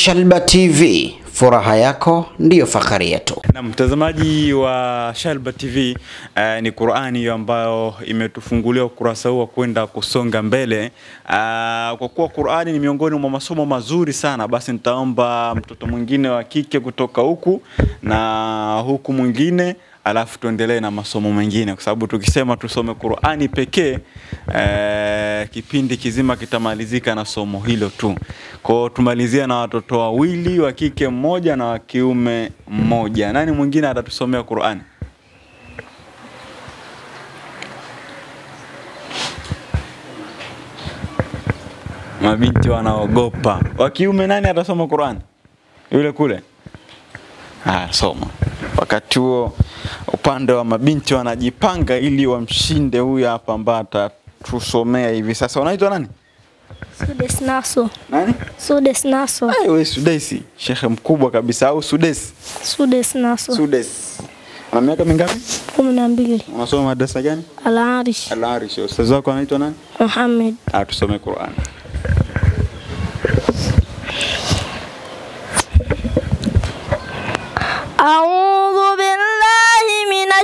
Shalba TV Furaha yako ndiyo fahari yetu. Na mtazamaji wa Shalba TV eh, ni Qur'ani hiyo ambayo imetufungulia ukurasa huu wa kwenda kusonga mbele. Uh, kwa kuwa Qur'ani ni miongoni mwa masomo mazuri sana, basi nitaomba mtoto mwingine wa kike kutoka huku na huku mwingine alafu tuendelee na masomo mengine, kwa sababu tukisema tusome Qur'ani pekee e, kipindi kizima kitamalizika na somo hilo tu. Kwao tumalizia na watoto wawili wa kike mmoja na wa kiume mmoja. Nani mwingine atatusomea Qur'ani? Mabinti wanaogopa. Wa kiume nani atasoma Qur'ani? Yule kule. Ah, soma. Wakati huo upande wa mabinti wanajipanga ili wamshinde huyu hapa ambaye atatusomea hivi sasa. Unaitwa nani? Sudes Naso. Nani? Sudes Naso. Ai, wewe Sudes, shekhe mkubwa kabisa au Sudes? Sudes Naso. Sudes. Ana miaka mingapi? 12. Unasoma madrasa gani? Al-Arish. Al-Arish. Ustadhi wako anaitwa nani? Muhammad. Ah, tusome Qur'an. Au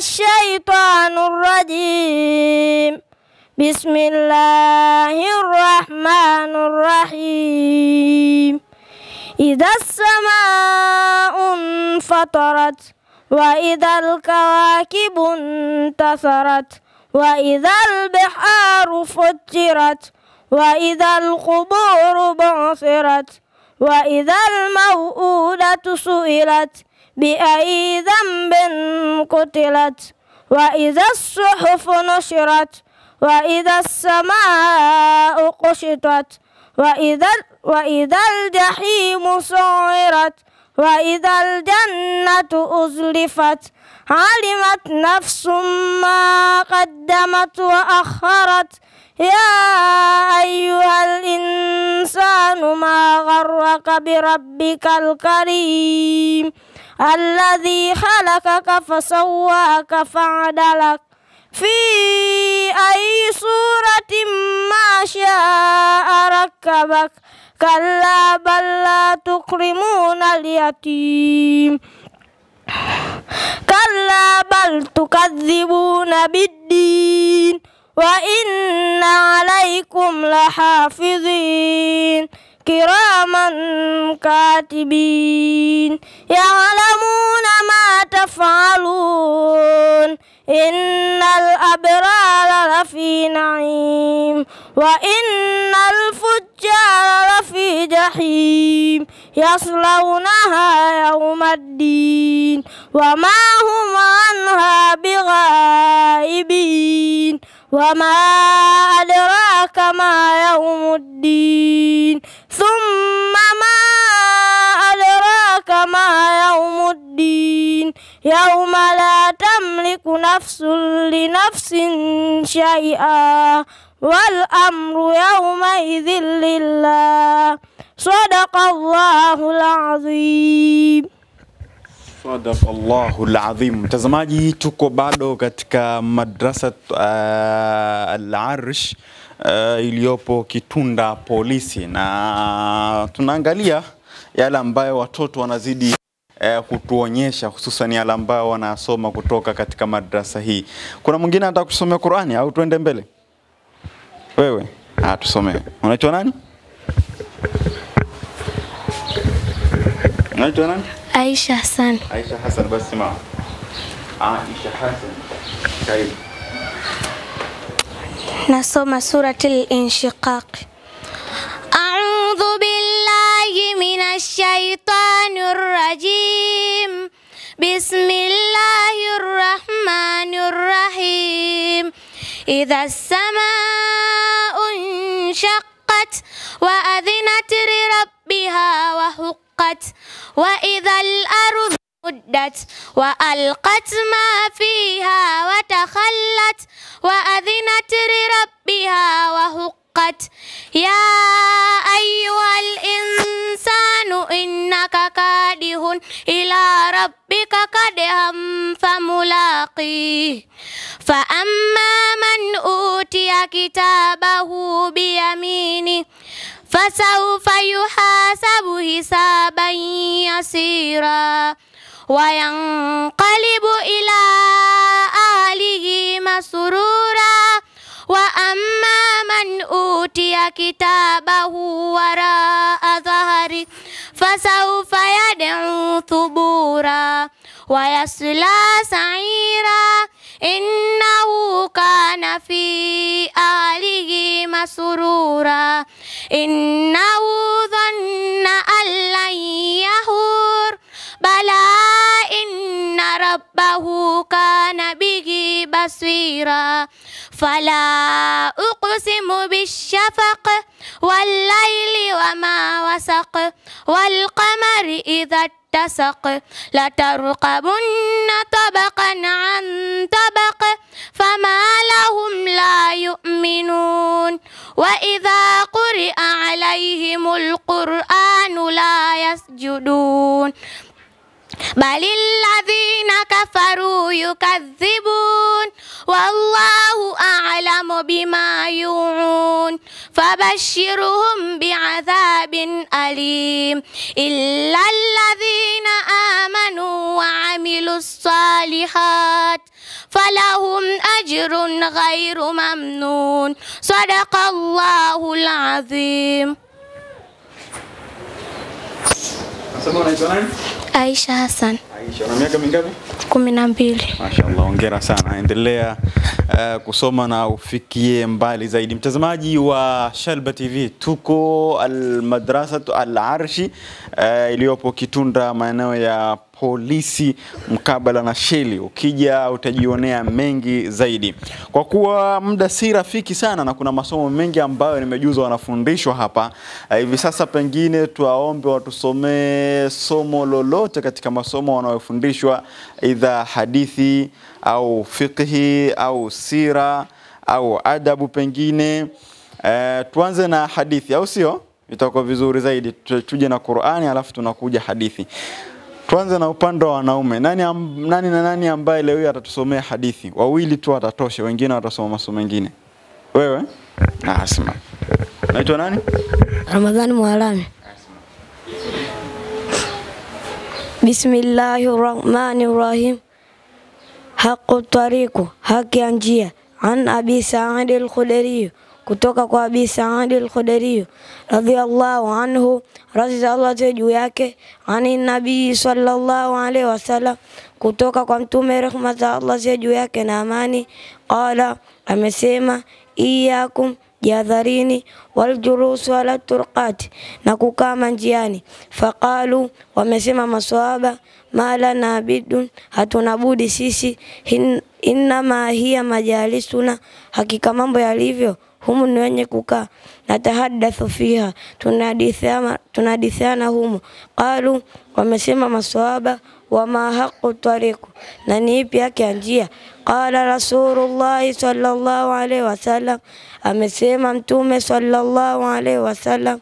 الشيطان الرجيم بسم الله الرحمن الرحيم إذا السماء انفطرت وإذا الكواكب انتثرت وإذا البحار فجرت وإذا القبور بعثرت وإذا الموءودة سئلت بأي ذنب قتلت وإذا الصحف نشرت وإذا السماء قشطت وإذا وإذا الجحيم سعرت وإذا الجنة أزلفت علمت نفس ما قدمت وأخرت يا أيها الإنسان ما غرك بربك الكريم الذي خلقك فسواك فعدلك في أي صورة ما شاء ركبك كلا بل لا تكرمون اليتيم كلا بل تكذبون بالدين وإن عليكم لحافظين كراما كاتبين يعلمون ما تفعلون إن الأبرار لفي نعيم وإن الفجار لفي جحيم يصلونها يوم الدين وما هم عنها بغائبين وما أدراك ما يوم الدين Thumma ma adraka ma yaumuddin yauma la tamliku nafsun li nafsin shay'a wal amru yauma idhin lillah. Sadaqallahul azim. Sadaqallahul azim. Mtazamaji, tuko bado katika madrasa uh, Al-Arsh uh, iliyopo Kitunda Polisi, na tunaangalia yale ambayo watoto wanazidi uh, kutuonyesha hususan yale ambayo wanasoma kutoka katika madrasa hii. Kuna mwingine anataka kusomea Qurani au tuende mbele? Wewe ah, tusomee. Unaitwa nani? Unaitwa nani? Aisha Hassan. Aisha Hassan, basi simama. Ah, Aisha Hassan, karibu. نصوم سورة الانشقاق أعوذ بالله من الشيطان الرجيم بسم الله الرحمن الرحيم إذا السماء انشقت وأذنت لربها وهقت وإذا الأرض ودت وألقت ما فيها وتخلت وأذنت لربها وهقت يا أيها الإنسان إنك كاده إلى ربك كدها فملاقيه فأما من أوتي كتابه بيمينه فسوف يحاسب حسابا يسيرا Wayang kalibu ila ahli gima surura wa amma man uti akita bahua ra azahari fasa upaya deng tubura waya silla sa ira in nauka fi ahli gima surura in. بصيرا فلا أقسم بالشفق والليل وما وسق والقمر إذا اتسق لترقبن طبقا عن طبق فما لهم لا يؤمنون وإذا قرئ عليهم القرآن لا يسجدون بل الذين كفروا يكذبون والله أعلم بما يوعون فبشرهم بعذاب أليم إلا الذين آمنوا وعملوا الصالحات فلهم أجر غير ممنون صدق الله العظيم Someone is Aisha Hassan. Aisha, una miaka mingapi? kumi na mbili. Mashallah, hongera sana, endelea uh, kusoma na ufikie mbali zaidi. Mtazamaji wa Shalba TV, tuko almadrasatu alarshi uh, iliyopo Kitunda, maeneo ya polisi mkabala na Sheli. Ukija utajionea mengi zaidi, kwa kuwa muda si rafiki sana na kuna masomo mengi ambayo nimejuzwa wanafundishwa hapa eh, hivi uh, sasa. Pengine tuwaombe watusomee somo lolote yoyote katika masomo wanayofundishwa, idha hadithi au fiqhi au sira au adabu pengine. E, tuanze na hadithi, au sio? Itakuwa vizuri zaidi, tuje na Qur'ani alafu tunakuja hadithi. Tuanze na upande wa wanaume. Nani, am, nani na nani ambaye leo hii atatusomea hadithi? Wawili tu watatosha, wengine watasoma masomo mengine. Wewe? Ah, sima. Naitwa nani? Ramadhani Mwalami. Bismillahi rahmani rahim. Haqu tariku, haki ya njia. An Abi Saadi al-Khudri, kutoka kwa Abi Saadi al-Khudri radhiyallahu anhu, radhi za Allah ziwe juu yake. Ani Nabii sallallahu alaihi wasallam, kutoka kwa Mtume, rehma za Allah ziwe juu yake na amani. Qala, amesema iyakum jadharini waljulusu ala turqati, na kukaa njiani. Faqalu, wamesema maswahaba, ma lana hatuna budi sisi, innama hiya majalisuna, hakika mambo yalivyo humu ni wenye kukaa. natahadathu fiha, tunahadithiana humu. Qalu, wamesema maswahaba wama haqu tariku na ni ipi haki ya njia? Qala Rasulullahi sallallahu alaihi wasallam, amesema Mtume sallallahu alaihi wasallam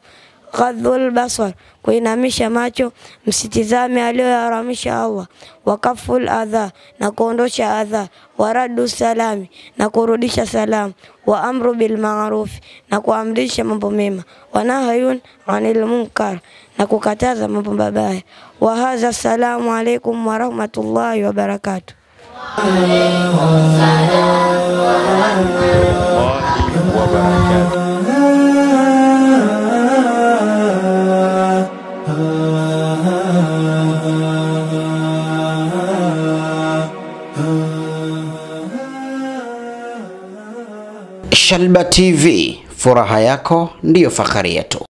ghadhul basar, kuinamisha macho, msitizame aliyoharamisha Allah, wakaful adha, na kuondosha adha, waradu salami, na kurudisha salamu, wa amru bil ma'ruf, na kuamrisha mambo mema, wanahayun anil munkar, na kukataza mambo mabaya. Wa hadha, assalamu alaikum warahmatullahi wa Waalaikumsalam wa barakatuh. Alba TV, furaha yako ndiyo fahari yetu.